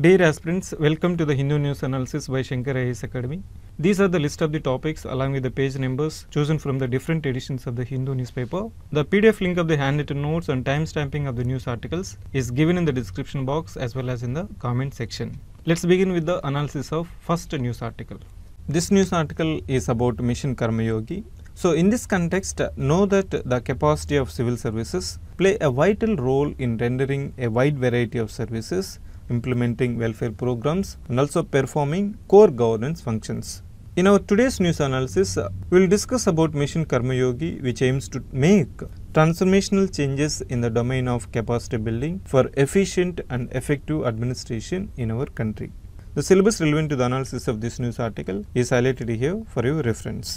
Dear aspirants, welcome to the Hindu News Analysis by Shankar AS Academy. These are the list of the topics along with the page numbers chosen from the different editions of the Hindu newspaper. The PDF link of the handwritten notes and timestamping of the news articles is given in the description box as well as in the comment section. Let's begin with the analysis of first news article. This news article is about Mission Karma Yogi. So in this context, know that the capacity of civil services play a vital role in rendering a wide variety of services implementing welfare programs and also performing core governance functions. In our today's news analysis, uh, we will discuss about Mission Karma Yogi which aims to make transformational changes in the domain of capacity building for efficient and effective administration in our country. The syllabus relevant to the analysis of this news article is highlighted here for your reference.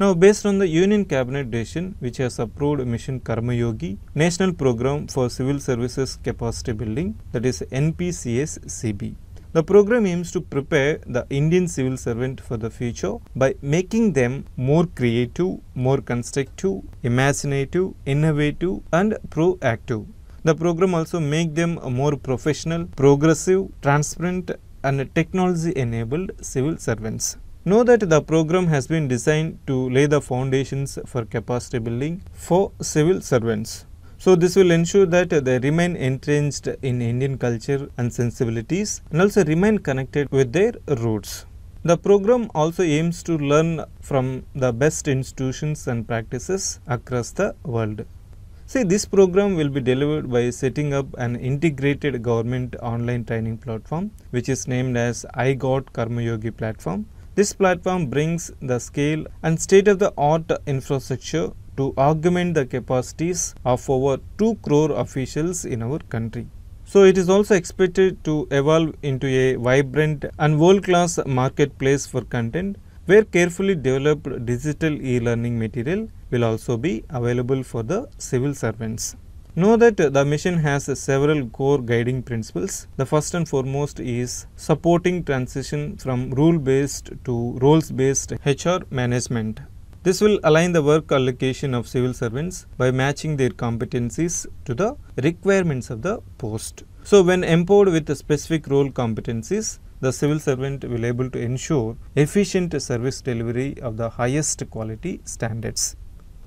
Now, based on the Union Cabinet decision which has approved Mission Karma Yogi, National Program for Civil Services Capacity Building, that is NPCS-CB. The program aims to prepare the Indian civil servant for the future by making them more creative, more constructive, imaginative, innovative and proactive. The program also make them a more professional, progressive, transparent and technology enabled civil servants. Know that the program has been designed to lay the foundations for capacity building for civil servants. So this will ensure that they remain entrenched in Indian culture and sensibilities and also remain connected with their roots. The program also aims to learn from the best institutions and practices across the world. See, this program will be delivered by setting up an integrated government online training platform which is named as I-Got Karma Yogi platform this platform brings the scale and state-of-the-art infrastructure to augment the capacities of over 2 crore officials in our country. So it is also expected to evolve into a vibrant and world-class marketplace for content where carefully developed digital e-learning material will also be available for the civil servants. Know that uh, the mission has uh, several core guiding principles. The first and foremost is supporting transition from rule-based to roles-based HR management. This will align the work allocation of civil servants by matching their competencies to the requirements of the post. So when empowered with specific role competencies, the civil servant will able to ensure efficient service delivery of the highest quality standards.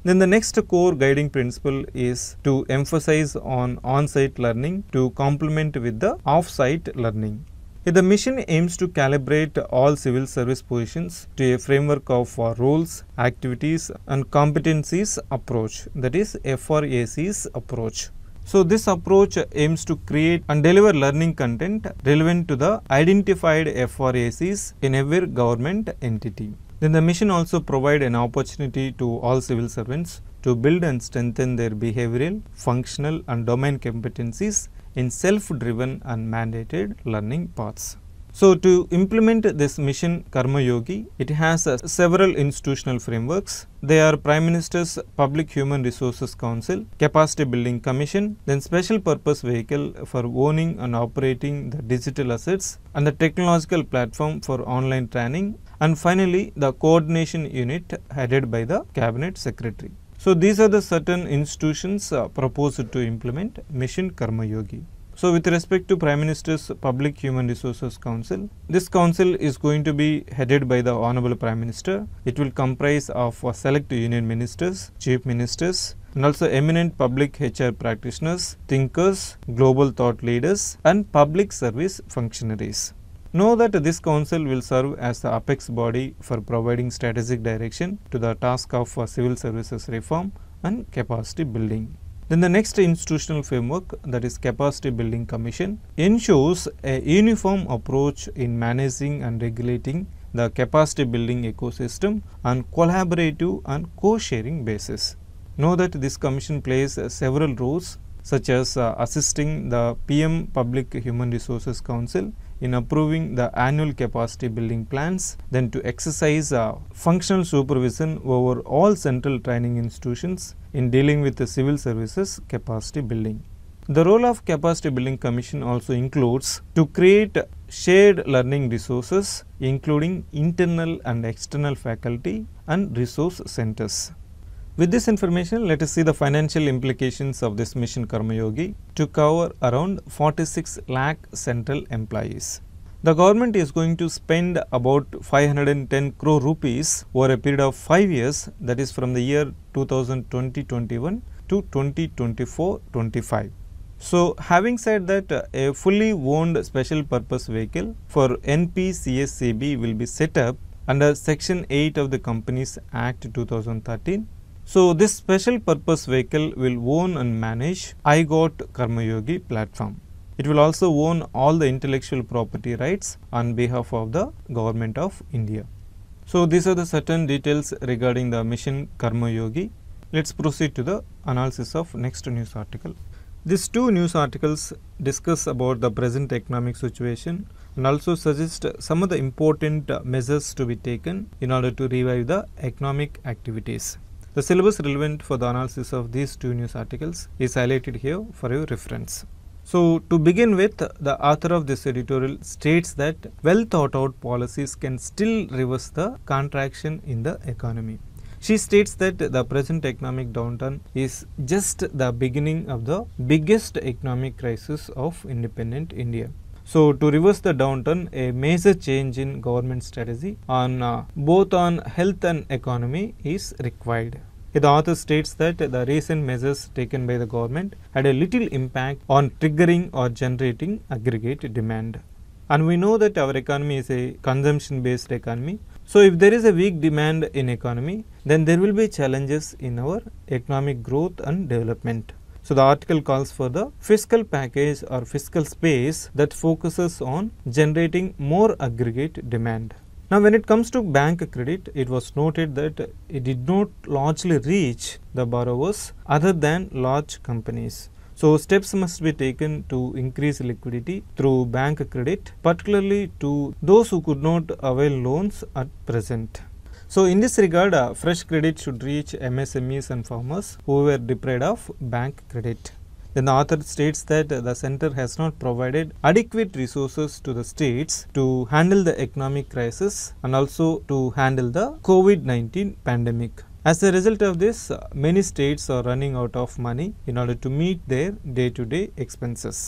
Then the next core guiding principle is to emphasize on on-site learning to complement with the off-site learning. The mission aims to calibrate all civil service positions to a framework of uh, roles, activities and competencies approach that is FRAC's approach. So this approach aims to create and deliver learning content relevant to the identified FRACs in every government entity. Then the mission also provide an opportunity to all civil servants to build and strengthen their behavioral, functional and domain competencies in self-driven and mandated learning paths. So to implement this mission Karma Yogi, it has uh, several institutional frameworks. They are Prime Minister's Public Human Resources Council, Capacity Building Commission, then Special Purpose Vehicle for owning and operating the digital assets and the Technological Platform for online training and finally the coordination unit headed by the cabinet secretary. So these are the certain institutions uh, proposed to implement Mission Karma Yogi. So with respect to Prime Minister's Public Human Resources Council, this council is going to be headed by the Honorable Prime Minister. It will comprise of uh, select union ministers, chief ministers, and also eminent public HR practitioners, thinkers, global thought leaders and public service functionaries. Know that this council will serve as the apex body for providing strategic direction to the task of uh, civil services reform and capacity building. Then the next institutional framework that is Capacity Building Commission ensures a uniform approach in managing and regulating the capacity building ecosystem on collaborative and co-sharing basis. Know that this commission plays uh, several roles such as uh, assisting the PM Public Human Resources Council in approving the annual capacity building plans, then to exercise uh, functional supervision over all central training institutions in dealing with the civil services capacity building. The role of Capacity Building Commission also includes to create shared learning resources including internal and external faculty and resource centers. With this information, let us see the financial implications of this mission Karmayogi to cover around 46 lakh central employees. The government is going to spend about 510 crore rupees over a period of 5 years that is from the year 2020-21 to 2024-25. So, having said that, a fully owned special purpose vehicle for NPCSCB will be set up under Section 8 of the Companies Act 2013 so this special purpose vehicle will own and manage iGOT Yogi platform. It will also own all the intellectual property rights on behalf of the government of India. So these are the certain details regarding the mission Karma Yogi. Let's proceed to the analysis of next news article. These two news articles discuss about the present economic situation and also suggest some of the important measures to be taken in order to revive the economic activities. The syllabus relevant for the analysis of these two news articles is highlighted here for your reference. So, to begin with, the author of this editorial states that well thought out policies can still reverse the contraction in the economy. She states that the present economic downturn is just the beginning of the biggest economic crisis of independent India. So to reverse the downturn, a major change in government strategy on uh, both on health and economy is required. The author states that the recent measures taken by the government had a little impact on triggering or generating aggregate demand. And we know that our economy is a consumption based economy. So if there is a weak demand in economy, then there will be challenges in our economic growth and development. So, the article calls for the fiscal package or fiscal space that focuses on generating more aggregate demand. Now, when it comes to bank credit, it was noted that it did not largely reach the borrowers other than large companies. So, steps must be taken to increase liquidity through bank credit, particularly to those who could not avail loans at present. So, in this regard, uh, fresh credit should reach MSMEs and farmers who were deprived of bank credit. Then the author states that the center has not provided adequate resources to the states to handle the economic crisis and also to handle the COVID-19 pandemic. As a result of this, uh, many states are running out of money in order to meet their day-to-day -day expenses.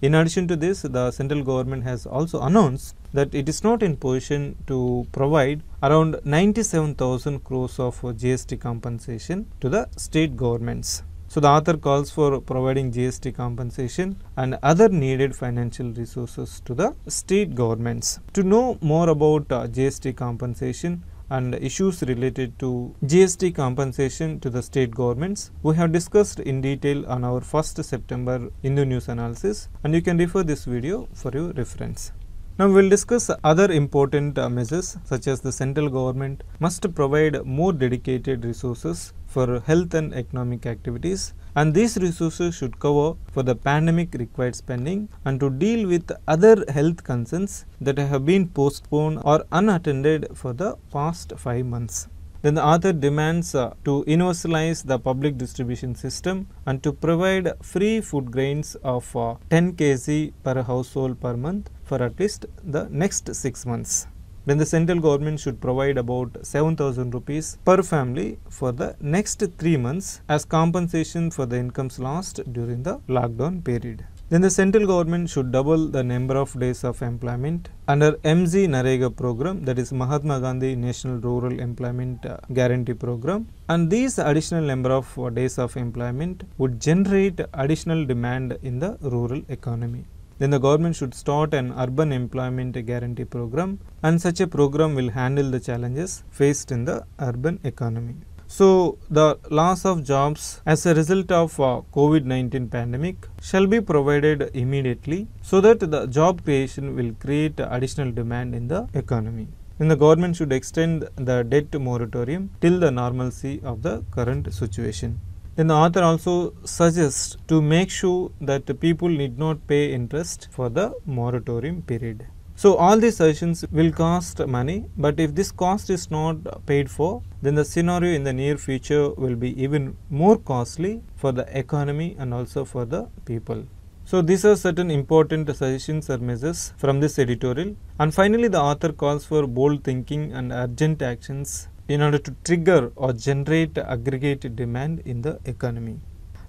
In addition to this, the central government has also announced that it is not in position to provide around 97,000 crores of GST compensation to the state governments. So the author calls for providing GST compensation and other needed financial resources to the state governments. To know more about uh, GST compensation, and issues related to GST compensation to the state governments. We have discussed in detail on our 1st September Hindu news analysis and you can refer this video for your reference. Now we will discuss other important uh, measures such as the central government must provide more dedicated resources for health and economic activities and these resources should cover for the pandemic required spending and to deal with other health concerns that have been postponed or unattended for the past 5 months. Then the author demands uh, to universalize the public distribution system and to provide free food grains of uh, 10 kg per household per month for at least the next 6 months then the central government should provide about 7000 rupees per family for the next 3 months as compensation for the incomes lost during the lockdown period. Then the central government should double the number of days of employment under MZ Narega program that is Mahatma Gandhi National Rural Employment uh, Guarantee program and these additional number of days of employment would generate additional demand in the rural economy then the government should start an urban employment guarantee program and such a program will handle the challenges faced in the urban economy. So, the loss of jobs as a result of uh, COVID-19 pandemic shall be provided immediately so that the job creation will create additional demand in the economy. Then the government should extend the debt moratorium till the normalcy of the current situation. Then the author also suggests to make sure that the people need not pay interest for the moratorium period. So all these suggestions will cost money but if this cost is not paid for then the scenario in the near future will be even more costly for the economy and also for the people. So these are certain important suggestions or measures from this editorial. And finally, the author calls for bold thinking and urgent actions in order to trigger or generate aggregate demand in the economy.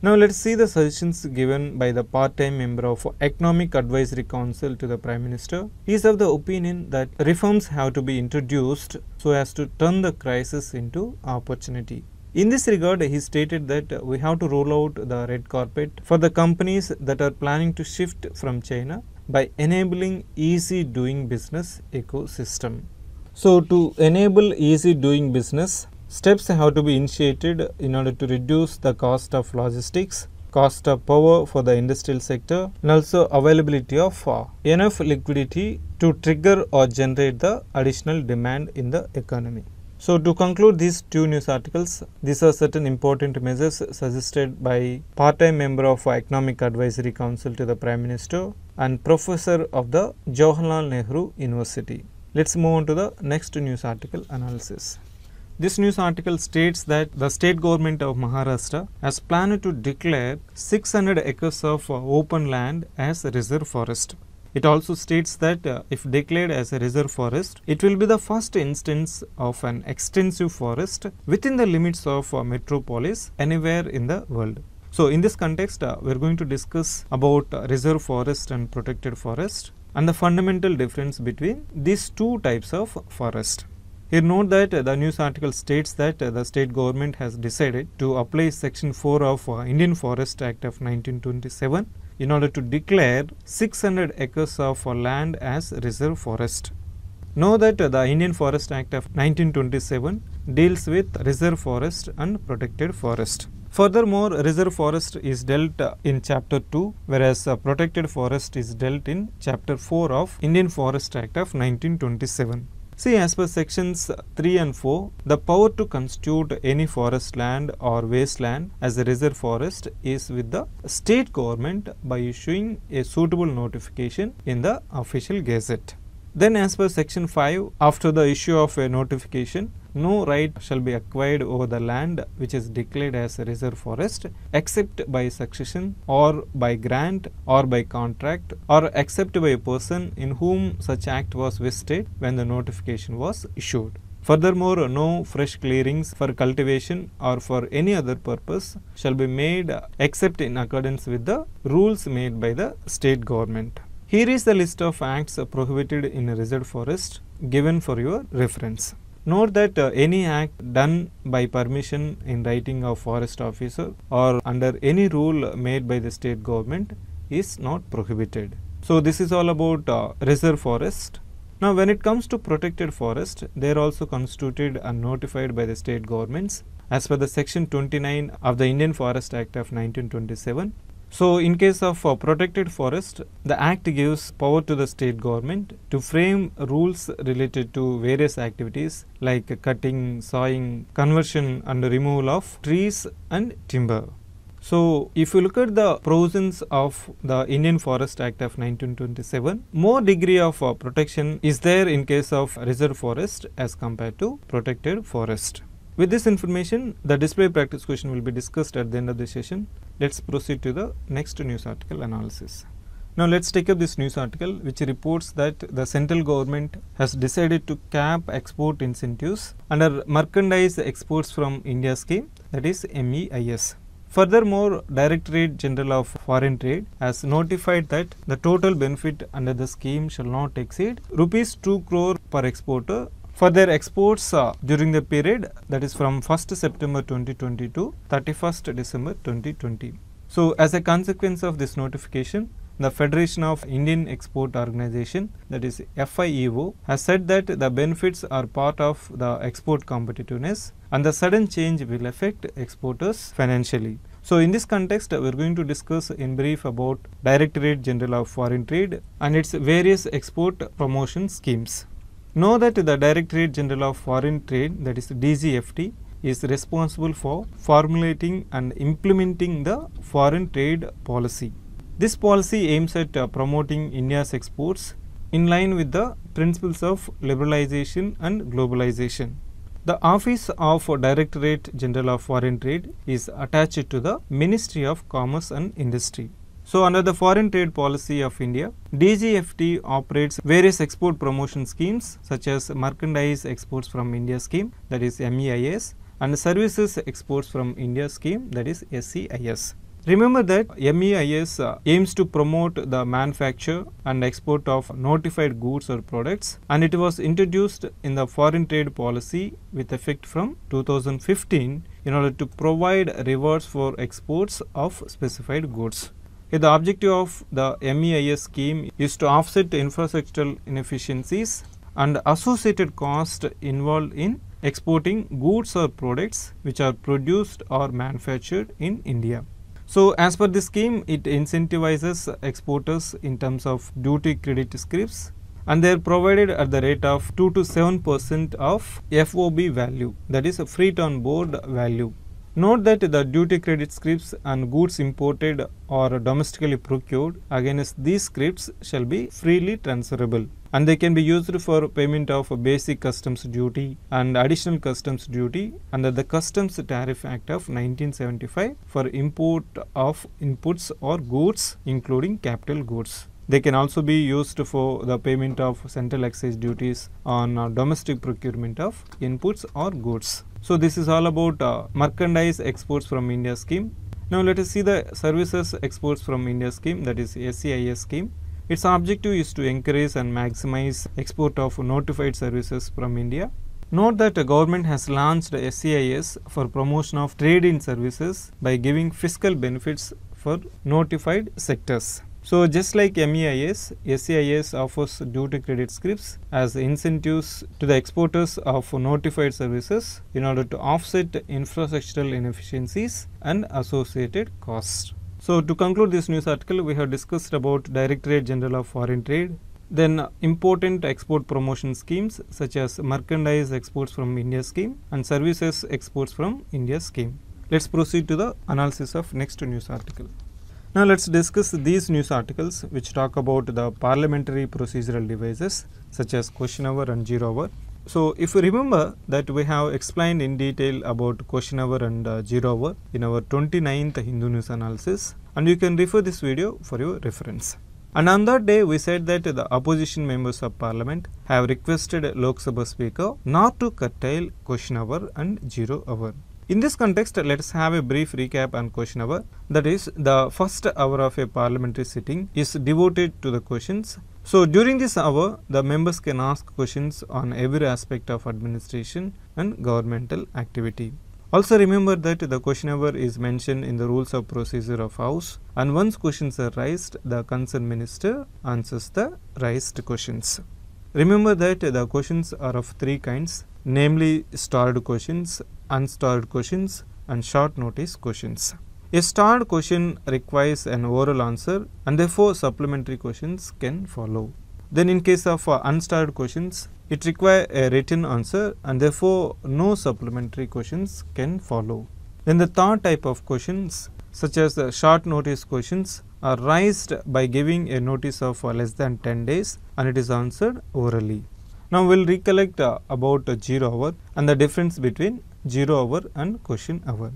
Now let's see the suggestions given by the part-time member of Economic Advisory Council to the Prime Minister. He is of the opinion that reforms have to be introduced so as to turn the crisis into opportunity. In this regard, he stated that we have to roll out the red carpet for the companies that are planning to shift from China by enabling easy doing business ecosystem. So, to enable easy doing business, steps have to be initiated in order to reduce the cost of logistics cost of power for the industrial sector and also availability of uh, enough liquidity to trigger or generate the additional demand in the economy. So to conclude these two news articles, these are certain important measures suggested by part-time member of Economic Advisory Council to the Prime Minister and professor of the Jawaharlal Nehru University. Let us move on to the next news article analysis. This news article states that the state government of Maharashtra has planned to declare 600 acres of uh, open land as reserve forest. It also states that uh, if declared as a reserve forest, it will be the first instance of an extensive forest within the limits of uh, metropolis anywhere in the world. So in this context, uh, we are going to discuss about uh, reserve forest and protected forest and the fundamental difference between these two types of forest. Here note that uh, the news article states that uh, the state government has decided to apply section 4 of uh, Indian Forest Act of 1927 in order to declare 600 acres of land as reserve forest. Know that the Indian Forest Act of 1927 deals with reserve forest and protected forest. Furthermore, reserve forest is dealt uh, in chapter 2 whereas uh, protected forest is dealt in chapter 4 of Indian Forest Act of 1927. See as per sections 3 and 4, the power to constitute any forest land or wasteland as a reserve forest is with the state government by issuing a suitable notification in the official gazette. Then as per section 5, after the issue of a notification, no right shall be acquired over the land which is declared as a reserve forest except by succession or by grant or by contract or except by a person in whom such act was vested when the notification was issued. Furthermore, no fresh clearings for cultivation or for any other purpose shall be made except in accordance with the rules made by the state government. Here is the list of acts prohibited in a reserved forest given for your reference. Note that uh, any act done by permission in writing of forest officer or under any rule made by the state government is not prohibited. So this is all about uh, reserve forest. Now when it comes to protected forest, they are also constituted and notified by the state governments as per the section 29 of the Indian Forest Act of 1927 so, in case of protected forest, the act gives power to the state government to frame rules related to various activities like cutting, sawing, conversion and removal of trees and timber. So, if you look at the provisions of the Indian Forest Act of 1927, more degree of uh, protection is there in case of reserve forest as compared to protected forest. With this information, the display practice question will be discussed at the end of the session. Let's proceed to the next news article analysis. Now let's take up this news article which reports that the central government has decided to cap export incentives under merchandise exports from India scheme that is MEIS. Furthermore, Directorate General of Foreign Trade has notified that the total benefit under the scheme shall not exceed rupees 2 crore per exporter for their exports uh, during the period that is from 1st September 2020 to 31st December 2020. So as a consequence of this notification, the Federation of Indian Export Organization that is FIEO has said that the benefits are part of the export competitiveness and the sudden change will affect exporters financially. So in this context, we are going to discuss in brief about Directorate General of Foreign Trade and its various export promotion schemes. Know that the Directorate General of Foreign Trade that is DGFT is responsible for formulating and implementing the foreign trade policy. This policy aims at uh, promoting India's exports in line with the principles of liberalization and globalization. The Office of Directorate General of Foreign Trade is attached to the Ministry of Commerce and Industry. So under the foreign trade policy of India, DGFT operates various export promotion schemes such as merchandise exports from India scheme that is MEIS and services exports from India scheme that is SEIS. Remember that MEIS uh, aims to promote the manufacture and export of notified goods or products and it was introduced in the foreign trade policy with effect from 2015 in order to provide rewards for exports of specified goods the objective of the MEIS scheme is to offset the infrastructural inefficiencies and associated cost involved in exporting goods or products which are produced or manufactured in India. So, as per this scheme, it incentivizes exporters in terms of duty credit scripts and they are provided at the rate of 2 to 7 percent of FOB value that is a freight on board value. Note that the duty credit scripts and goods imported or domestically procured against these scripts shall be freely transferable and they can be used for payment of basic customs duty and additional customs duty under the Customs Tariff Act of 1975 for import of inputs or goods including capital goods. They can also be used for the payment of central excise duties on domestic procurement of inputs or goods. So this is all about uh, merchandise exports from India scheme. Now let us see the services exports from India scheme that is SEIS scheme. Its objective is to encourage and maximize export of notified services from India. Note that the government has launched SEIS for promotion of trade in services by giving fiscal benefits for notified sectors. So, just like MEIS, SEIS offers duty credit scripts as incentives to the exporters of notified services in order to offset infrastructural inefficiencies and associated costs. So, to conclude this news article, we have discussed about Directorate General of Foreign Trade, then important export promotion schemes such as merchandise exports from India scheme and services exports from India scheme. Let's proceed to the analysis of next news article. Now let's discuss these news articles which talk about the parliamentary procedural devices such as question hour and zero hour. So if you remember that we have explained in detail about question hour and uh, zero hour in our 29th Hindu news analysis and you can refer this video for your reference. And on that day, we said that the opposition members of parliament have requested Lok Sabha Speaker not to curtail question hour and zero hour. In this context, let us have a brief recap and question hour. That is, the first hour of a parliamentary sitting is devoted to the questions. So, during this hour, the members can ask questions on every aspect of administration and governmental activity. Also remember that the question hour is mentioned in the rules of procedure of house and once questions are raised, the concerned minister answers the raised questions. Remember that the questions are of three kinds, namely starred questions, Unstarred questions and short notice questions. A starred question requires an oral answer and therefore supplementary questions can follow. Then in case of uh, unstarred questions, it requires a written answer and therefore no supplementary questions can follow. Then the third type of questions such as the short notice questions are raised by giving a notice of uh, less than 10 days and it is answered orally. Now we'll recollect uh, about uh, 0 hour and the difference between 0 hour and question hour.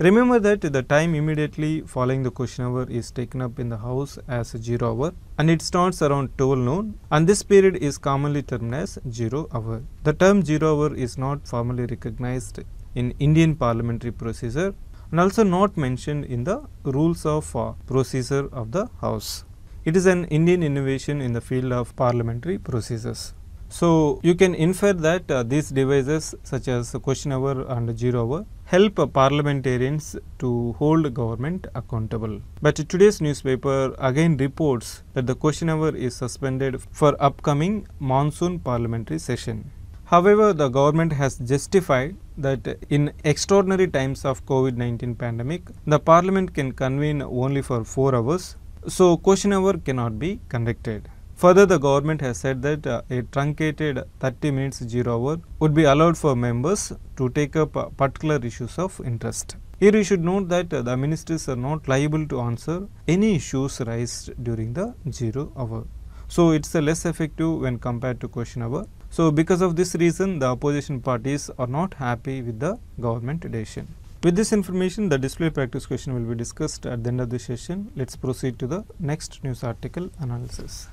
Remember that the time immediately following the question hour is taken up in the house as 0 hour and it starts around 12 noon and this period is commonly termed as 0 hour. The term 0 hour is not formally recognized in Indian parliamentary procedure and also not mentioned in the rules of uh, procedure of the house. It is an Indian innovation in the field of parliamentary procedures. So, you can infer that uh, these devices such as question hour and zero hour help uh, parliamentarians to hold government accountable. But today's newspaper again reports that the question hour is suspended for upcoming monsoon parliamentary session. However, the government has justified that in extraordinary times of COVID-19 pandemic, the parliament can convene only for 4 hours, so question hour cannot be conducted. Further, the government has said that uh, a truncated 30 minutes zero hour would be allowed for members to take up uh, particular issues of interest. Here you should note that uh, the ministers are not liable to answer any issues raised during the zero hour. So, it is uh, less effective when compared to question hour. So, because of this reason, the opposition parties are not happy with the government decision. With this information, the display practice question will be discussed at the end of the session. Let's proceed to the next news article analysis.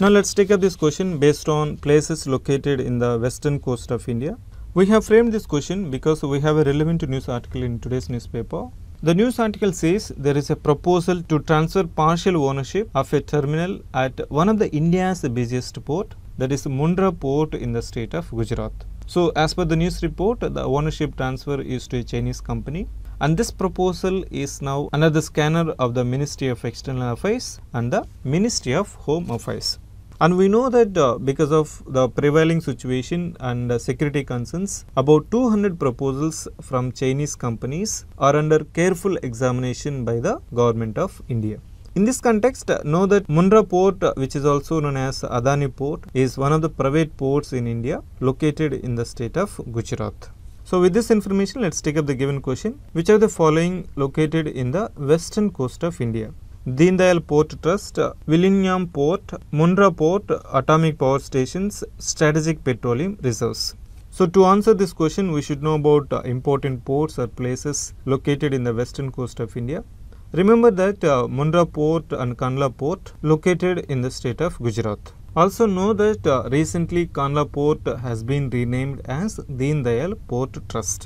Now let us take up this question based on places located in the western coast of India. We have framed this question because we have a relevant news article in today's newspaper. The news article says there is a proposal to transfer partial ownership of a terminal at one of the India's busiest port that is Mundra port in the state of Gujarat. So as per the news report the ownership transfer is to a Chinese company and this proposal is now under the scanner of the Ministry of External Affairs and the Ministry of Home Affairs. And we know that uh, because of the prevailing situation and uh, security concerns, about 200 proposals from Chinese companies are under careful examination by the government of India. In this context, uh, know that Mundra port, uh, which is also known as Adani port, is one of the private ports in India located in the state of Gujarat. So, with this information let us take up the given question which are the following located in the western coast of India. Dindayal Port Trust, Villiam Port, Mundra Port, Atomic Power Stations, Strategic Petroleum Reserves. So to answer this question we should know about uh, important ports or places located in the western coast of India. Remember that uh, Mundra Port and Kanla Port located in the state of Gujarat. Also know that uh, recently Kanla Port has been renamed as Deen Dayal Port Trust.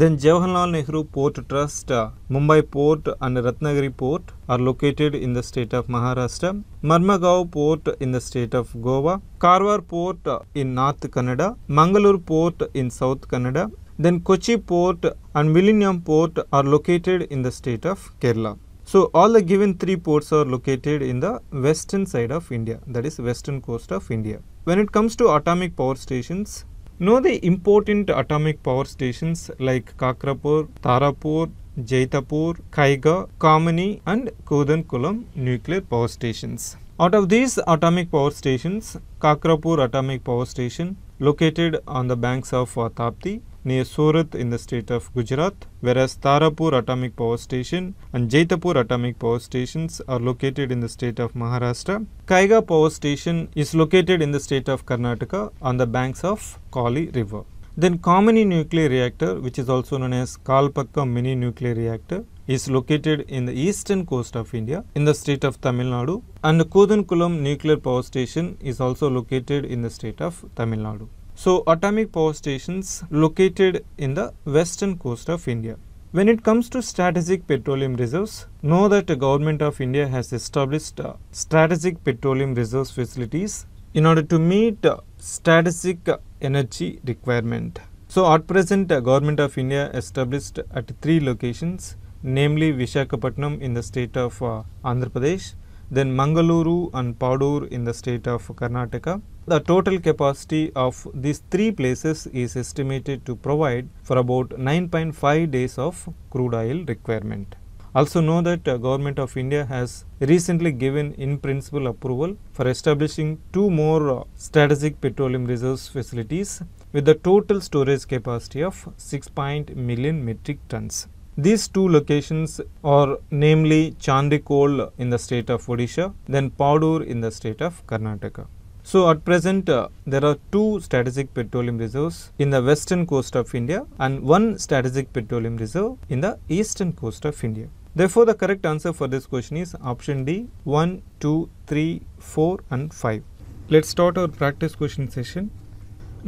Then Jawaharlal Nehru Port Trust, uh, Mumbai Port and Ratnagiri Port are located in the state of Maharashtra, Marmagao Port in the state of Goa, Karwar Port uh, in North Canada, Mangalore Port in South Canada, then Kochi Port and Millennium Port are located in the state of Kerala. So, all the given three ports are located in the western side of India, that is western coast of India. When it comes to atomic power stations, know the important atomic power stations like Kakrapur, Tarapur, Jaitapur, Kaiga, Kamani and Kodankulam nuclear power stations. Out of these atomic power stations, Kakrapur Atomic Power Station, located on the banks of Tapti near Surat in the state of Gujarat, whereas Tarapur Atomic Power Station and Jaitapur Atomic Power Stations are located in the state of Maharashtra. Kaiga Power Station is located in the state of Karnataka on the banks of Kali River. Then Kamini nuclear reactor, which is also known as Kalpakka mini nuclear reactor, is located in the eastern coast of India in the state of Tamil Nadu and Kodankulam nuclear power station is also located in the state of Tamil Nadu. So atomic power stations located in the western coast of India. When it comes to strategic petroleum reserves, know that the government of India has established uh, strategic petroleum reserves facilities in order to meet uh, strategic uh, energy requirement. So at present, the uh, government of India established at three locations namely Vishakhapatnam in the state of uh, Andhra Pradesh, then Mangaluru and Padur in the state of Karnataka. The total capacity of these three places is estimated to provide for about 9.5 days of crude oil requirement. Also know that uh, Government of India has recently given in-principle approval for establishing two more uh, strategic petroleum reserves facilities with a total storage capacity of 6.0 million metric tons. These two locations are namely Chandikol in the state of Odisha, then Padur in the state of Karnataka. So at present, uh, there are two strategic petroleum reserves in the western coast of India and one strategic petroleum reserve in the eastern coast of India. Therefore, the correct answer for this question is option D 1, 2, 3, 4 and 5. Let's start our practice question session.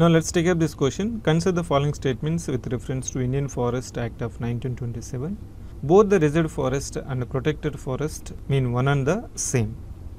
Now let's take up this question. Consider the following statements with reference to Indian Forest Act of 1927. Both the reserved forest and the protected forest mean one and the same.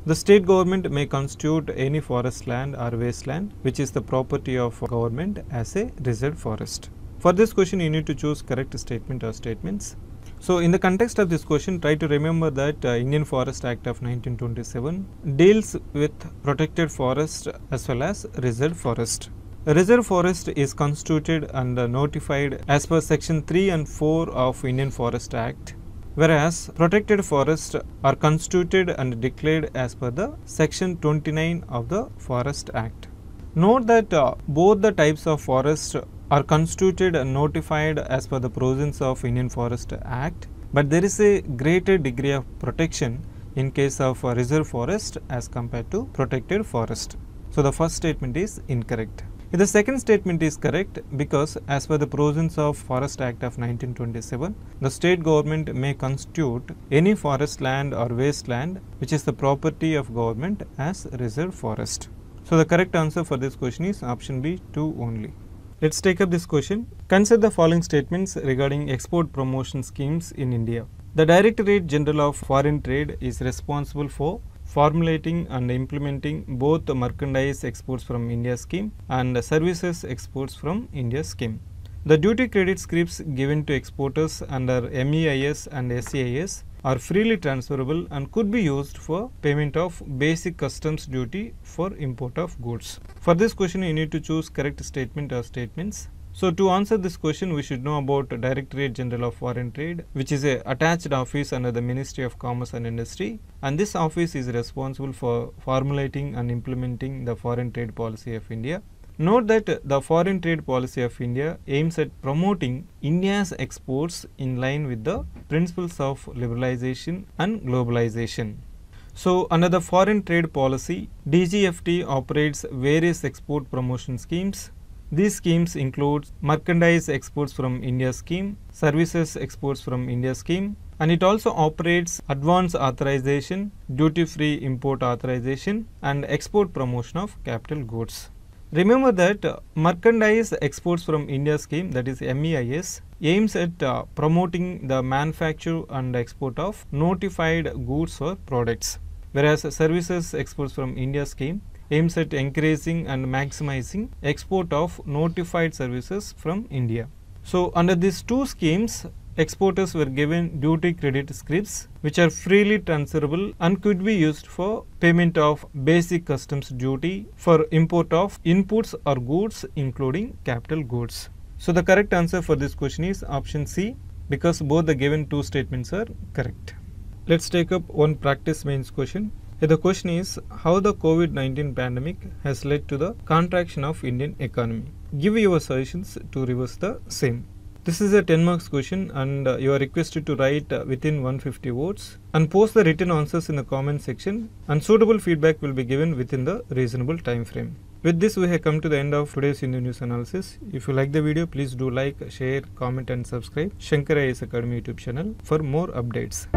The state government may constitute any forest land or wasteland which is the property of government as a reserved forest. For this question you need to choose correct statement or statements. So in the context of this question, try to remember that uh, Indian Forest Act of 1927 deals with protected forest as well as reserved forest. Reserve forest is constituted and notified as per section 3 and 4 of Indian Forest Act whereas protected forests are constituted and declared as per the section 29 of the Forest Act. Note that uh, both the types of forests are constituted and notified as per the provisions of Indian Forest Act but there is a greater degree of protection in case of reserve forest as compared to protected forest. So the first statement is incorrect the second statement is correct, because as per the provisions of Forest Act of 1927, the state government may constitute any forest land or wasteland which is the property of government as reserve forest. So the correct answer for this question is option B 2 only. Let's take up this question. Consider the following statements regarding export promotion schemes in India. The Directorate General of Foreign Trade is responsible for formulating and implementing both merchandise exports from India scheme and services exports from India scheme. The duty credit scripts given to exporters under MEIS and SEIS are freely transferable and could be used for payment of basic customs duty for import of goods. For this question you need to choose correct statement or statements. So to answer this question, we should know about Directorate General of Foreign Trade, which is a attached office under the Ministry of Commerce and Industry. And this office is responsible for formulating and implementing the foreign trade policy of India. Note that the foreign trade policy of India aims at promoting India's exports in line with the principles of liberalization and globalization. So, under the foreign trade policy, DGFT operates various export promotion schemes these schemes include merchandise exports from India scheme, services exports from India scheme, and it also operates advance authorization, duty-free import authorization and export promotion of capital goods. Remember that uh, Merchandise Exports from India scheme that is MEIS aims at uh, promoting the manufacture and export of notified goods or products whereas Services Exports from India scheme aims at encouraging and maximizing export of notified services from India. So, under these two schemes, exporters were given duty credit scripts which are freely transferable and could be used for payment of basic customs duty for import of inputs or goods including capital goods. So, the correct answer for this question is option C because both the given two statements are correct. Let us take up one practice mains question. The question is how the COVID-19 pandemic has led to the contraction of Indian economy. Give your suggestions to reverse the same. This is a 10 marks question and uh, you are requested to write uh, within 150 words and post the written answers in the comment section and suitable feedback will be given within the reasonable time frame. With this we have come to the end of today's Indian news analysis. If you like the video please do like, share, comment and subscribe Shankara is Academy YouTube channel for more updates.